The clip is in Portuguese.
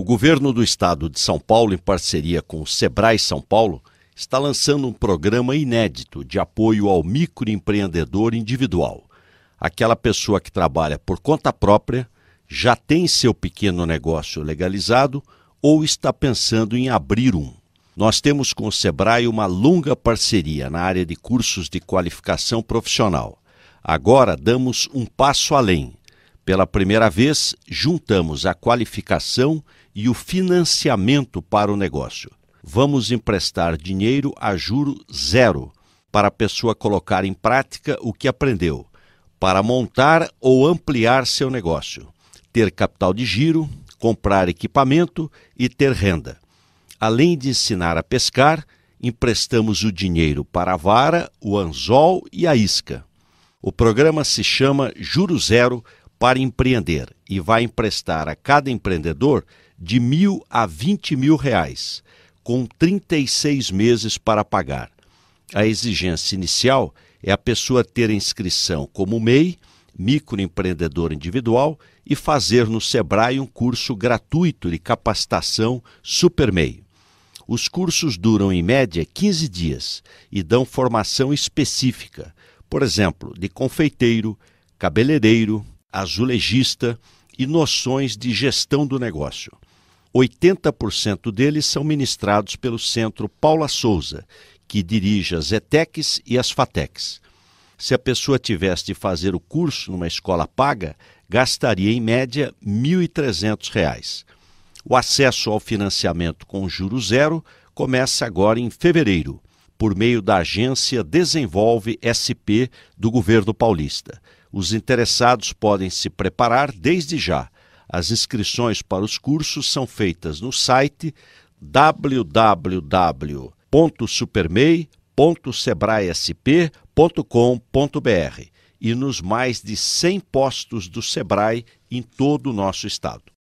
O governo do estado de São Paulo, em parceria com o Sebrae São Paulo, está lançando um programa inédito de apoio ao microempreendedor individual. Aquela pessoa que trabalha por conta própria, já tem seu pequeno negócio legalizado ou está pensando em abrir um. Nós temos com o Sebrae uma longa parceria na área de cursos de qualificação profissional. Agora damos um passo além pela primeira vez, juntamos a qualificação e o financiamento para o negócio. Vamos emprestar dinheiro a juro zero para a pessoa colocar em prática o que aprendeu, para montar ou ampliar seu negócio, ter capital de giro, comprar equipamento e ter renda. Além de ensinar a pescar, emprestamos o dinheiro para a vara, o anzol e a isca. O programa se chama Juro Zero para empreender e vai emprestar a cada empreendedor de mil a vinte mil reais, com 36 meses para pagar. A exigência inicial é a pessoa ter inscrição como MEI, microempreendedor individual, e fazer no Sebrae um curso gratuito de capacitação Super MEI. Os cursos duram em média 15 dias e dão formação específica, por exemplo, de confeiteiro, cabeleireiro, azulejista e noções de gestão do negócio. 80% deles são ministrados pelo Centro Paula Souza, que dirige as ETECs e as FATECs. Se a pessoa tivesse de fazer o curso numa escola paga, gastaria em média R$ 1.300. O acesso ao financiamento com juro zero começa agora em fevereiro, por meio da agência Desenvolve SP do governo paulista. Os interessados podem se preparar desde já. As inscrições para os cursos são feitas no site www.supermei.sebraesp.com.br e nos mais de 100 postos do Sebrae em todo o nosso estado.